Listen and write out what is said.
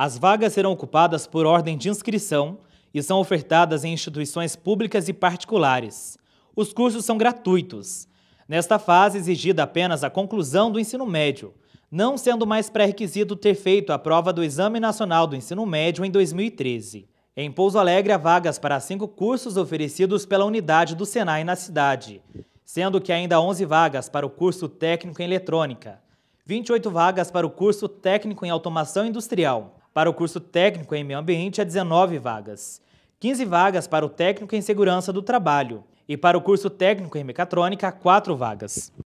As vagas serão ocupadas por ordem de inscrição e são ofertadas em instituições públicas e particulares. Os cursos são gratuitos. Nesta fase, é exigida apenas a conclusão do ensino médio, não sendo mais pré-requisito ter feito a prova do Exame Nacional do Ensino Médio em 2013. Em Pouso Alegre, há vagas para cinco cursos oferecidos pela unidade do Senai na cidade, sendo que ainda 11 vagas para o curso técnico em eletrônica, 28 vagas para o curso técnico em automação industrial, para o curso técnico em meio ambiente há 19 vagas, 15 vagas para o técnico em segurança do trabalho e para o curso técnico em mecatrônica, há 4 vagas.